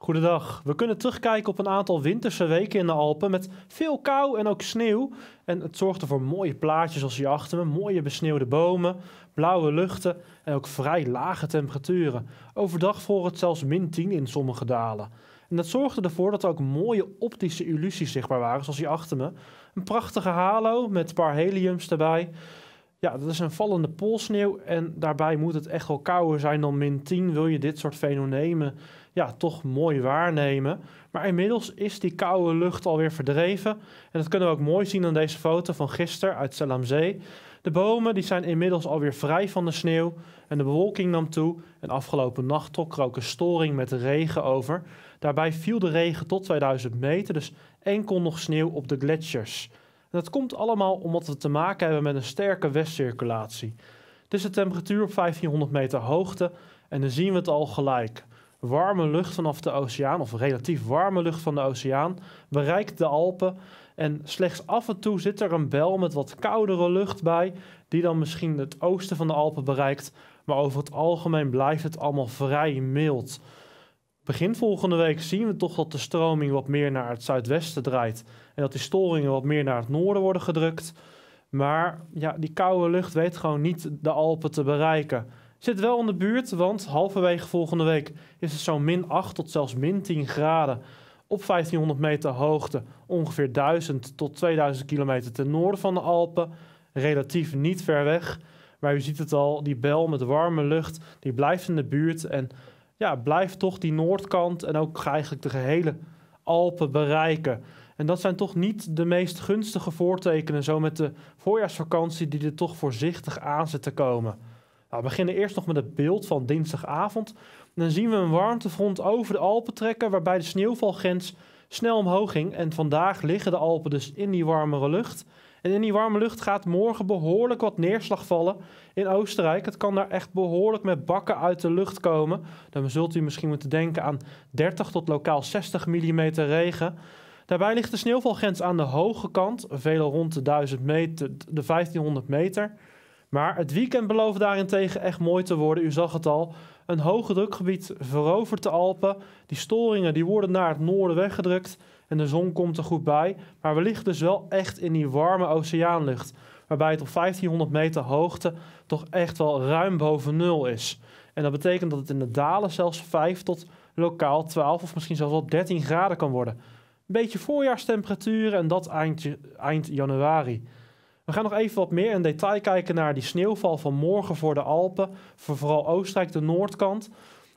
Goedendag. We kunnen terugkijken op een aantal winterse weken in de Alpen met veel kou en ook sneeuw. En het zorgde voor mooie plaatjes als hier achter me, mooie besneeuwde bomen, blauwe luchten en ook vrij lage temperaturen. Overdag vroor het zelfs min 10 in sommige dalen. En dat zorgde ervoor dat er ook mooie optische illusies zichtbaar waren, zoals hier achter me. Een prachtige halo met een paar heliums erbij. Ja, dat is een vallende polsneeuw en daarbij moet het echt wel kouder zijn dan min 10. Wil je dit soort fenomenen ja, toch mooi waarnemen. Maar inmiddels is die koude lucht alweer verdreven. En dat kunnen we ook mooi zien aan deze foto van gisteren uit Salamzee. De bomen die zijn inmiddels alweer vrij van de sneeuw en de bewolking nam toe. En afgelopen nacht trok er ook een storing met regen over. Daarbij viel de regen tot 2000 meter, dus enkel nog sneeuw op de gletsjers. En dat komt allemaal omdat we te maken hebben met een sterke westcirculatie. Het is de temperatuur op 1500 meter hoogte en dan zien we het al gelijk warme lucht vanaf de oceaan, of relatief warme lucht van de oceaan, bereikt de Alpen. En slechts af en toe zit er een bel met wat koudere lucht bij, die dan misschien het oosten van de Alpen bereikt. Maar over het algemeen blijft het allemaal vrij mild. Begin volgende week zien we toch dat de stroming wat meer naar het zuidwesten draait. En dat die storingen wat meer naar het noorden worden gedrukt. Maar ja, die koude lucht weet gewoon niet de Alpen te bereiken zit wel in de buurt, want halverwege volgende week is het zo'n min 8 tot zelfs min 10 graden op 1500 meter hoogte, ongeveer 1000 tot 2000 kilometer ten noorden van de Alpen, relatief niet ver weg. Maar u ziet het al, die bel met warme lucht, die blijft in de buurt en ja, blijft toch die noordkant en ook eigenlijk de gehele Alpen bereiken. En dat zijn toch niet de meest gunstige voortekenen, zo met de voorjaarsvakantie die er toch voorzichtig aan zit te komen. Nou, we beginnen eerst nog met het beeld van dinsdagavond. Dan zien we een warmtefront over de Alpen trekken, waarbij de sneeuwvalgrens snel omhoog ging. En vandaag liggen de Alpen dus in die warmere lucht. En in die warme lucht gaat morgen behoorlijk wat neerslag vallen in Oostenrijk. Het kan daar echt behoorlijk met bakken uit de lucht komen. Dan zult u misschien moeten denken aan 30 tot lokaal 60 mm regen. Daarbij ligt de sneeuwvalgrens aan de hoge kant, veel rond de, 1000 meter, de 1500 meter. Maar het weekend belooft daarentegen echt mooi te worden. U zag het al. Een hoge drukgebied verovert de Alpen. Die storingen die worden naar het noorden weggedrukt. En de zon komt er goed bij. Maar we liggen dus wel echt in die warme oceaanlucht. Waarbij het op 1500 meter hoogte toch echt wel ruim boven nul is. En dat betekent dat het in de dalen zelfs 5 tot lokaal 12 of misschien zelfs wel 13 graden kan worden. Een beetje voorjaarstemperaturen en dat eind januari. We gaan nog even wat meer in detail kijken naar die sneeuwval van morgen voor de Alpen. Voor vooral Oostenrijk, de noordkant.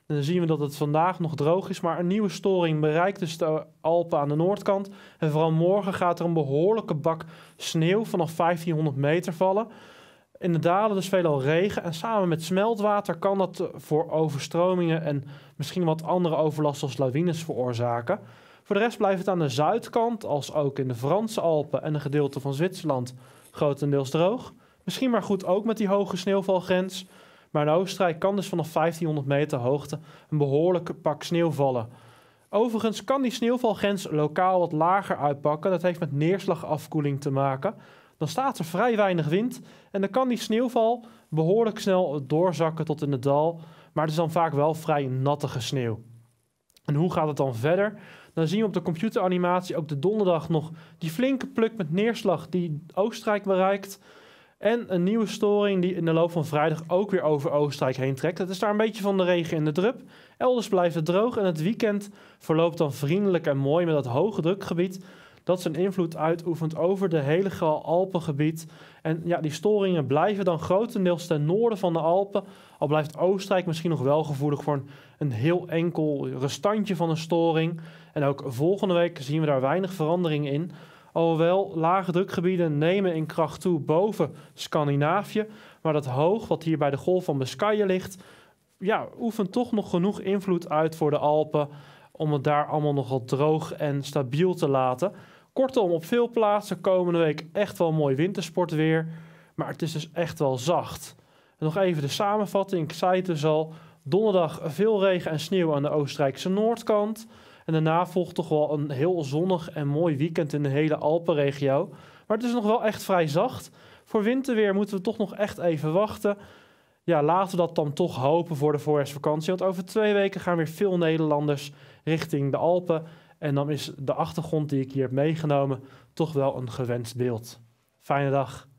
En dan zien we dat het vandaag nog droog is, maar een nieuwe storing bereikt dus de Alpen aan de noordkant. En vooral morgen gaat er een behoorlijke bak sneeuw vanaf 1500 meter vallen. In de dalen dus veelal regen en samen met smeltwater kan dat voor overstromingen en misschien wat andere overlast als lawines veroorzaken. Voor de rest blijft het aan de zuidkant, als ook in de Franse Alpen en een gedeelte van Zwitserland, grotendeels droog. Misschien maar goed ook met die hoge sneeuwvalgrens. Maar in Oostenrijk kan dus vanaf 1500 meter hoogte een behoorlijke pak sneeuw vallen. Overigens kan die sneeuwvalgrens lokaal wat lager uitpakken. Dat heeft met neerslagafkoeling te maken. Dan staat er vrij weinig wind en dan kan die sneeuwval behoorlijk snel doorzakken tot in het dal. Maar het is dan vaak wel vrij nattige sneeuw. En hoe gaat het dan verder? dan zien we op de computeranimatie ook de donderdag nog die flinke pluk met neerslag die Oostenrijk bereikt. En een nieuwe storing die in de loop van vrijdag ook weer over Oostenrijk heen trekt. Het is daar een beetje van de regen in de drup. Elders blijft het droog en het weekend verloopt dan vriendelijk en mooi met dat hoge drukgebied dat zijn invloed uitoefent over de hele Alpengebied. En ja, die storingen blijven dan grotendeels ten noorden van de Alpen. Al blijft Oostenrijk misschien nog wel gevoelig voor een, heel enkel restantje van een storing. En ook volgende week zien we daar weinig verandering in. Alhoewel lage drukgebieden nemen in kracht toe boven Scandinavië. Maar dat hoog, wat hier bij de golf van Biscayen ligt, ja, oefent toch nog genoeg invloed uit voor de Alpen om het daar allemaal nogal droog en stabiel te laten. Kortom, op veel plaatsen komende week echt wel mooi wintersportweer. Maar het is dus echt wel zacht. nog even de samenvatting. Ik zei het dus al. Donderdag veel regen en sneeuw aan de Oostenrijkse noordkant. En daarna volgt toch wel een heel zonnig en mooi weekend in de hele Alpenregio. Maar het is nog wel echt vrij zacht. Voor winterweer moeten we toch nog echt even wachten ja, laten we dat dan toch hopen voor de voorjaarsvakantie. Want over twee weken gaan weer veel Nederlanders richting de Alpen. En dan is de achtergrond die ik hier heb meegenomen toch wel een gewenst beeld. Fijne dag.